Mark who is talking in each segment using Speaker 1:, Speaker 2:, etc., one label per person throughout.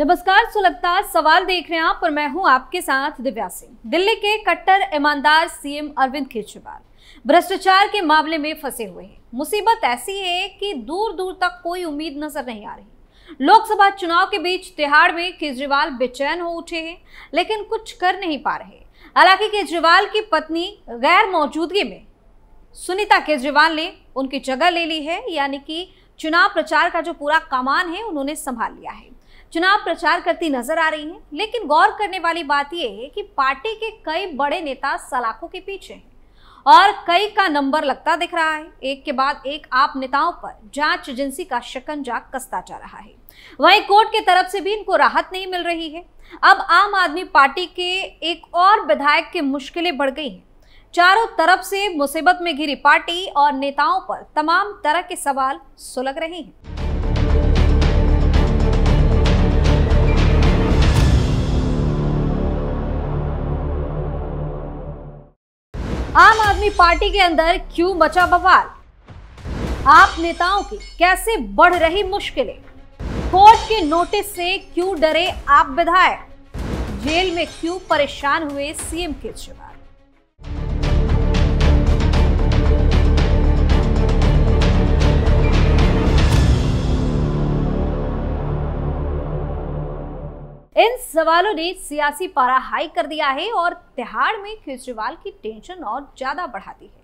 Speaker 1: नमस्कार सुलगता सवाल देख रहे हैं आप और मैं हूं आपके साथ दिव्या सिंह दिल्ली के कट्टर ईमानदार सीएम अरविंद केजरीवाल भ्रष्टाचार के मामले में फंसे हुए हैं मुसीबत ऐसी है कि दूर दूर तक कोई उम्मीद नजर नहीं आ रही लोकसभा चुनाव के बीच तिहाड़ में केजरीवाल बेचैन हो उठे हैं लेकिन कुछ कर नहीं पा रहे हालांकि केजरीवाल की पत्नी गैर मौजूदगी में सुनीता केजरीवाल ने उनकी जगह ले ली है यानी कि चुनाव प्रचार का जो पूरा कमान है उन्होंने संभाल लिया है चुनाव प्रचार करती नजर आ रही हैं लेकिन गौर करने वाली बात यह है कि पार्टी के कई बड़े नेता सलाखों के पीछे हैं और कई का नंबर लगता दिख रहा है एक के बाद एक आप नेताओं पर जांच एजेंसी का शिकंजा कसता जा रहा है वहीं कोर्ट के तरफ से भी इनको राहत नहीं मिल रही है अब आम आदमी पार्टी के एक और विधायक की मुश्किलें बढ़ गई हैं चारों तरफ से मुसीबत में घिरी पार्टी और नेताओं पर तमाम तरह के सवाल सुलग रहे हैं की पार्टी के अंदर क्यों मचा बवाल आप नेताओं की कैसे बढ़ रही मुश्किलें कोर्ट के नोटिस से क्यों डरे आप विधायक जेल में क्यों परेशान हुए सीएम केजरीवाल इन सवालों ने सियासी पारा हाई कर दिया है और तिहाड़ में केजरीवाल की टेंशन और ज्यादा बढ़ा दी है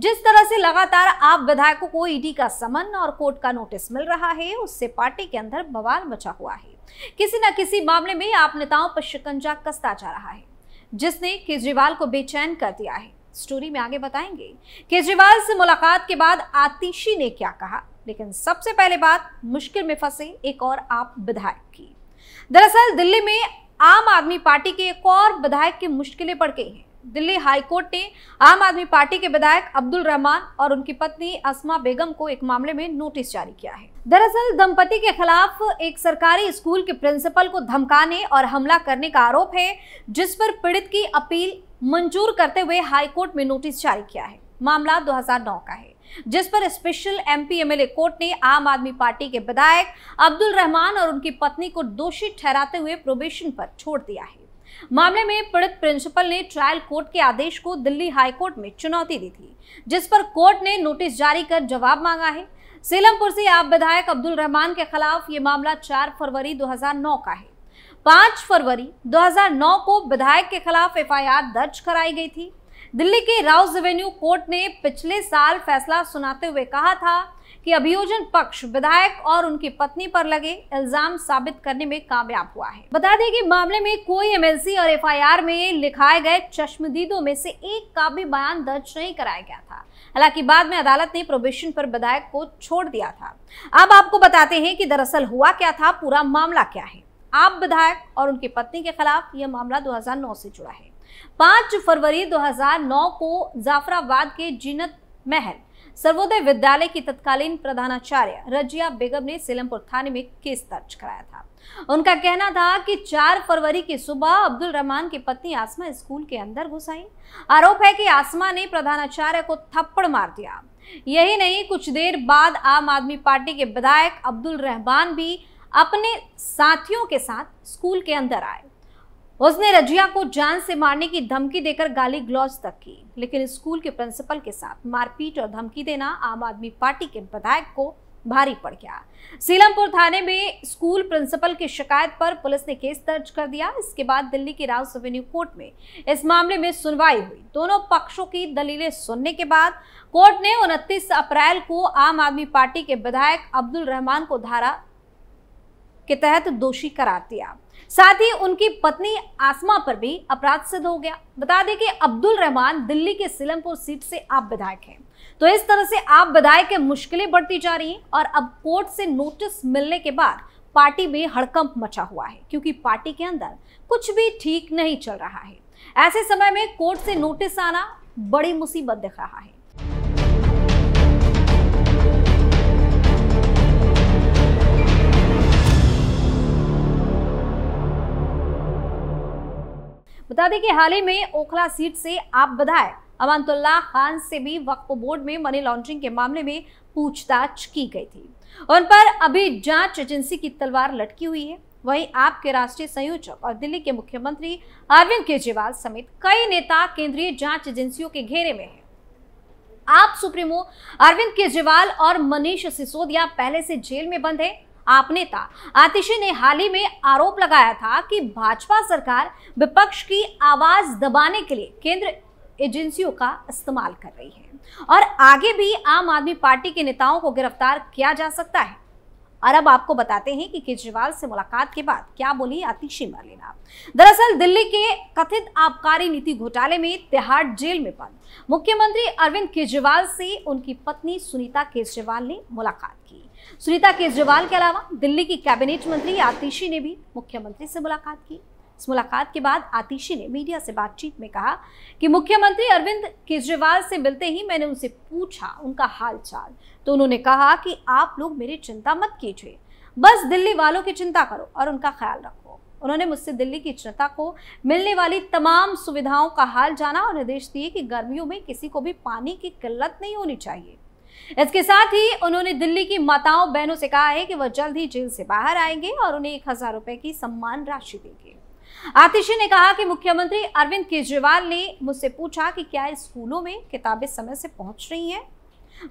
Speaker 1: जिस तरह से लगातार आप विधायकों को ईडी e का समन और कोर्ट का नोटिस मिल रहा है उससे पार्टी के अंदर बवाल मचा हुआ है किसी न किसी मामले में आप नेताओं पर शिकंजा कसता जा रहा है जिसने केजरीवाल को बेचैन कर दिया है स्टोरी में आगे बताएंगे केजरीवाल से मुलाकात के बाद आतिशी ने क्या कहा लेकिन सबसे पहले बात मुश्किल में फंसे एक और आप विधायक की दरअसल दिल्ली में आम आदमी पार्टी के एक और विधायक की मुश्किलें पड़ गई हैं दिल्ली हाईकोर्ट ने आम आदमी पार्टी के विधायक अब्दुल रहमान और उनकी पत्नी असमा बेगम को एक मामले में नोटिस जारी किया है दरअसल दंपति के खिलाफ एक सरकारी स्कूल के प्रिंसिपल को धमकाने और हमला करने का आरोप है जिस पर पीड़ित की अपील मंजूर करते हुए हाईकोर्ट में नोटिस जारी किया है मामला 2009 का है जिस पर स्पेशल एमपी एमएलए कोर्ट ने आम आदमी पार्टी के विधायक अब्दुल रहमान और उनकी पत्नी को दोषी ठहराते हुए प्रोबेशन पर छोड़ दिया है मामले में पीड़ित प्रिंसिपल ने ट्रायल कोर्ट के आदेश को दिल्ली हाईकोर्ट में चुनौती दी थी जिस पर कोर्ट ने नोटिस जारी कर जवाब मांगा है सेलमपुर से आप विधायक अब्दुल रहमान के खिलाफ ये मामला 4 फरवरी 2009 का है 5 फरवरी 2009 को विधायक के खिलाफ एफआईआर दर्ज कराई गई थी दिल्ली की राउस रेवेन्यू कोर्ट ने पिछले साल फैसला सुनाते हुए कहा था कि अभियोजन पक्ष विधायक और उनकी पत्नी पर लगे इल्जाम साबित करने में कामयाब हुआ है बता दें कि मामले में कोई एमएलसी और एफआईआर में लिखाए गए चश्मदीदों में से एक का भी बयान दर्ज नहीं कराया गया था हालांकि बाद में अदालत ने प्रोबेशन पर विधायक को छोड़ दिया था अब आपको बताते हैं कि दरअसल हुआ क्या था पूरा मामला क्या है आप विधायक और उनकी पत्नी के खिलाफ यह मामला दो से जुड़ा है पांच फरवरी 2009 को जाफराबाद के जिनत महल सर्वोदय विद्यालय की तत्कालीन प्रधानाचार्य रजिया बेगम ने सिलमपुर थाने में केस दर्ज कराया था उनका कहना था कि 4 फरवरी की सुबह अब्दुल रहमान की पत्नी आसमा स्कूल के अंदर घुस आई आरोप है कि आसमा ने प्रधानाचार्य को थप्पड़ मार दिया यही नहीं कुछ देर बाद आम आदमी पार्टी के विधायक अब्दुल रहमान भी अपने साथियों के साथ स्कूल के अंदर आए उसने रजिया को जान से मारने की धमकी देकर गाली ग्लौज तक की लेकिन स्कूल के प्रिंसिपल के साथ मारपीट और धमकी देना आम आदमी पार्टी के विधायक को भारी पड़ गया सीलमपुर थाने में स्कूल प्रिंसिपल की शिकायत पर पुलिस ने केस दर्ज कर दिया इसके बाद दिल्ली के राउस एवेन्यू कोर्ट में इस मामले में सुनवाई हुई दोनों पक्षों की दलीलें सुनने के बाद कोर्ट ने 29 अप्रैल को आम आदमी पार्टी के विधायक अब्दुल रहमान को धारा के तहत दोषी करार दिया साथ ही उनकी पत्नी आसमा पर भी अपराध सिद्ध हो गया बता दें कि अब्दुल रहमान दिल्ली के सिलमपुर सीट से आप विधायक हैं तो इस तरह से आप विधायक की मुश्किलें बढ़ती जा रही और अब कोर्ट से नोटिस मिलने के बाद पार्टी में हड़कंप मचा हुआ है क्योंकि पार्टी के अंदर कुछ भी ठीक नहीं चल रहा है ऐसे समय में कोर्ट से नोटिस आना बड़ी मुसीबत दिख रहा है बता दें कि हाल ही में ओखला सीट से आप बधाए अमानतुल्ला खान से भी वक्फ बोर्ड में मनी लॉन्ड्रिंग के मामले में पूछताछ की गई थी उन पर अभी जांच एजेंसी की तलवार लटकी हुई है वहीं आपके राष्ट्रीय संयोजक और दिल्ली के मुख्यमंत्री अरविंद केजरीवाल समेत कई नेता केंद्रीय जांच एजेंसियों के घेरे में हैं। आप सुप्रीमो अरविंद केजरीवाल और मनीष सिसोदिया पहले से जेल में बंद हैं आप नेता आतिशी ने हाल ही में आरोप लगाया था कि भाजपा सरकार विपक्ष की आवाज दबाने के लिए केंद्र एजेंसियों का इस्तेमाल कर रही है और आगे भी आम आदमी पार्टी के नेताओं को गिरफ्तार किया जा सकता है और अब आपको बताते हैं कि केजरीवाल से मुलाकात के बाद क्या बोली आतिशी मरलेना दरअसल दिल्ली के कथित आबकारी नीति घोटाले में तिहाड़ जेल में बंद मुख्यमंत्री अरविंद केजरीवाल से उनकी पत्नी सुनीता केजरीवाल ने मुलाकात की सुनीता केजरीवाल के अलावा दिल्ली की कैबिनेट मंत्री आतिशी ने भी मुख्यमंत्री से मुलाकात की इस मुलाकात के बाद आतिशी ने मीडिया से बातचीत में कहा कि मुख्यमंत्री अरविंद केजरीवाल से मिलते ही मैंने उनसे पूछा उनका हालचाल तो उन्होंने कहा कि आप लोग मेरी चिंता मत कीजिए बस दिल्ली वालों की चिंता करो और उनका ख्याल रखो उन्होंने मुझसे दिल्ली की जनता को मिलने वाली तमाम सुविधाओं का हाल जाना और निर्देश दिए कि गर्मियों में किसी को भी पानी की किल्लत नहीं होनी चाहिए इसके साथ ही उन्होंने दिल्ली की माताओं बहनों से कहा है कि वह जल्द ही जेल से बाहर आएंगे और उन्हें एक हजार रुपए की सम्मान राशि देंगे आतिशी ने कहा कि मुख्यमंत्री अरविंद केजरीवाल ने मुझसे पूछा कि क्या स्कूलों में किताबें समय से पहुंच रही हैं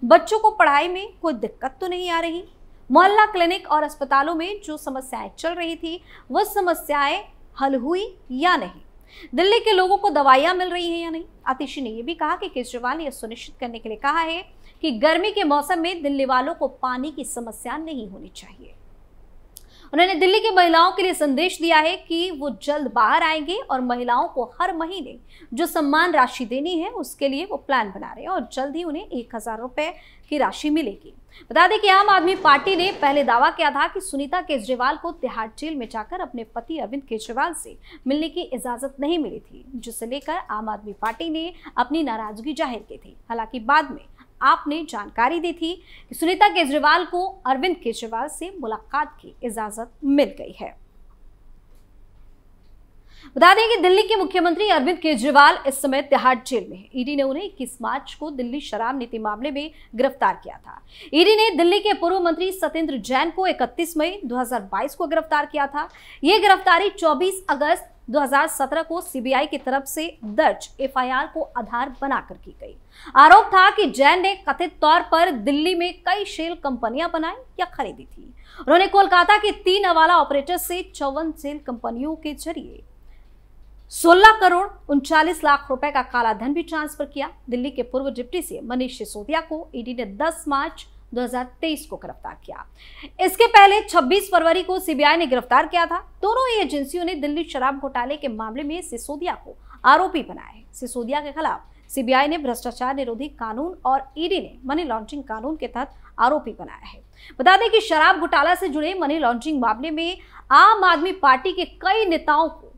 Speaker 1: बच्चों को पढ़ाई में कोई दिक्कत तो नहीं आ रही मोहल्ला क्लिनिक और अस्पतालों में जो समस्याएं चल रही थी वह समस्याएं हल हुई या नहीं दिल्ली के लोगों को दवाइयां मिल रही हैं या नहीं आतिशी ने यह भी कहा कि केजरीवाल ने यह सुनिश्चित करने के लिए कहा है कि गर्मी के मौसम में दिल्ली वालों को पानी की समस्या नहीं होनी चाहिए उन्होंने दिल्ली की महिलाओं के लिए संदेश दिया है कि वो जल्द बाहर आएंगे और महिलाओं को हर महीने जो सम्मान राशि देनी है उसके लिए वो प्लान बना रहे हैं और जल्द ही उन्हें एक हज़ार रुपए की राशि मिलेगी बता दें कि आम आदमी पार्टी ने पहले दावा किया था कि सुनीता केजरीवाल को तिहाड़ जेल में जाकर अपने पति अरविंद केजरीवाल से मिलने की इजाजत नहीं मिली थी जिसे लेकर आम आदमी पार्टी ने अपनी नाराजगी जाहिर की थी हालांकि बाद में आपने जानकारी दी थी कि सुनीता केजरीवाल को अरविंद केजरीवाल से मुलाकात की इजाजत मिल गई है बता दें कि दिल्ली के मुख्यमंत्री अरविंद केजरीवाल इस समय तिहाड़ जेल में हैं। ईडी ने उन्हें इक्कीस मार्च को दिल्ली शराब नीति मामले में गिरफ्तार किया था ईडी ने दिल्ली के पूर्व मंत्री सत्येंद्र जैन को 31 मई 2022 को गिरफ्तार किया था यह गिरफ्तारी 24 अगस्त 2017 को सीबीआई की तरफ से दर्ज एफआईआर को आधार बनाकर की गई आरोप था कि जैन ने कथित तौर पर दिल्ली में कई शेल कंपनियां बनाई या खरीदी थी उन्होंने कोलकाता के तीन अवाला ऑपरेटर से चौवन शेल कंपनियों के जरिए 16 करोड़ उनचालीस लाख रुपए का काला धन भी ट्रांसफर किया दिल्ली के पूर्व डिप्टी सीएम मनीष सिसोदिया को ईडी ने 10 मार्च 2023 को गिरफ्तार किया इसके पहले 26 फरवरी को सीबीआई ने गिरफ्तार किया था दोनों ही एजेंसियों ने दिल्ली शराब घोटाले के मामले में सिसोदिया को आरोपी बनाया है सिसोदिया के खिलाफ सीबीआई ने भ्रष्टाचार निरोधी कानून और ईडी e ने मनी लॉन्ड्रिंग कानून के तहत आरोपी बनाया है बता दें कि शराब घोटाला से जुड़े मनी लॉन्ड्रिंग मामले में आम आदमी पार्टी के कई नेताओं को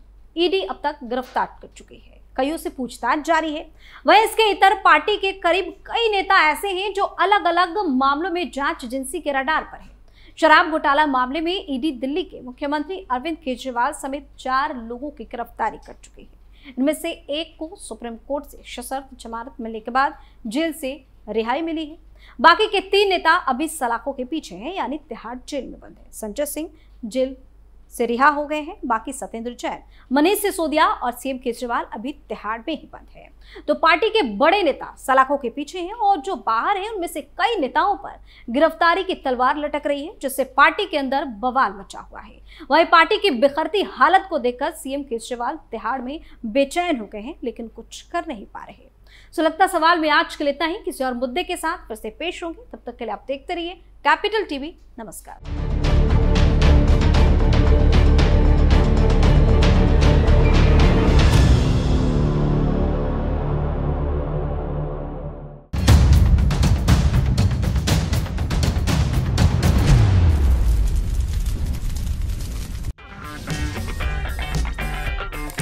Speaker 1: ईडी e अब तक गिरफ्तार कर चुकी है कईयों से पूछताछ जारी है वह इसके इतर पार्टी के करीब कई नेता ऐसे हैं जो अलग अलग मामलों में जांच एजेंसी के रडार पर है शराब घोटाला मामले में ईडी दिल्ली के मुख्यमंत्री अरविंद केजरीवाल समेत चार लोगों की गिरफ्तारी कर चुके हैं इनमें से एक को सुप्रीम कोर्ट से सशर्त जमानत मिलने के बाद जेल से रिहाई मिली है बाकी के तीन नेता अभी सलाखों के पीछे हैं यानी तिहाड़ जेल में बंद है संजय सिंह जेल से रिहा हो गए हैं बाकी सत्येंद्र जैन मनीष सिसोदिया और सीएम केजरीवाल अभी तिहाड़ में ही बंद हैं तो पार्टी के बड़े नेता सलाखों के पीछे हैं और जो बाहर हैं उनमें से कई नेताओं पर गिरफ्तारी की तलवार लटक रही है जिससे पार्टी के अंदर बवाल मचा हुआ है वहीं पार्टी की बिखरती हालत को देखकर सीएम केजरीवाल तिहाड़ में बेचैन हो गए हैं लेकिन कुछ कर नहीं पा रहे सो लगता सवाल में आज के लेता ही किसी और मुद्दे के साथ फिर से पेश होंगे तब तक के लिए आप देखते रहिए कैपिटल टीवी नमस्कार